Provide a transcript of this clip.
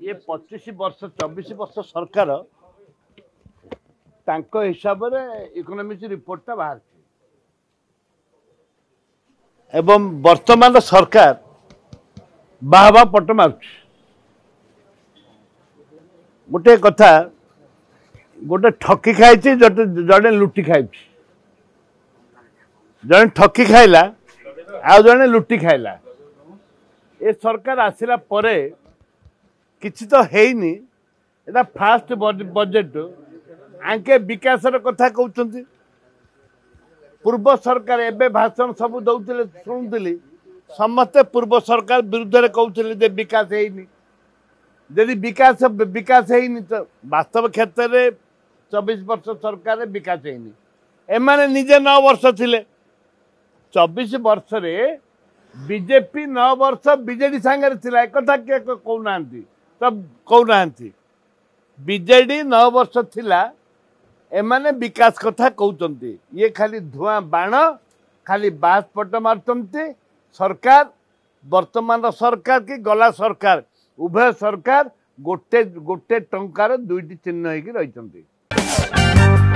ଇଏ ପଚିଶ ବର୍ଷ ଚବିଶ ବର୍ଷ ସରକାର ତାଙ୍କ ହିସାବରେ ଇକୋନୋମିକ୍ ରିପୋର୍ଟଟା ବାହାରିଛି ଏବଂ ବର୍ତ୍ତମାନ ସରକାର ବାହାବା ପଟ ମାରୁଛି ଗୋଟେ କଥା ଗୋଟେ ଠକି ଖାଇଛି ଜଣେ ଲୁଟି ଖାଇଛି ଜଣେ ଠକି ଖାଇଲା ଆଉ ଜଣେ ଲୁଟି ଖାଇଲା ଏ ସରକାର ଆସିଲା ପରେ तो ए फास्ट बजेट आंके आकासर कथा कि पूर्व सरकार भाषण सब सबै दोली समस्ते पूर्व सरकार विरुद्ध विकास विरुद्धले विकास बिकास हैनी बिकास क्षेत्र क्षेत्रले चबिस वर्ष सरकार बिकास हैनी निजे वर्ष वर्ष नर्षिस बीजेपी बिजेपी नर्ष विजेडी साङ्ग्रा एक तब को नान्ति बिजेडी नौ वर्ष थिला एमाने विकास कथा कहौ चन्ती ये खाली धुआ बाणा खाली बासपट्ट मारतन्ती सरकार बर्तमान सरकार की गला सरकार उभय सरकार गोटे गोटे टंकार दुईटी चिन्ह हे कि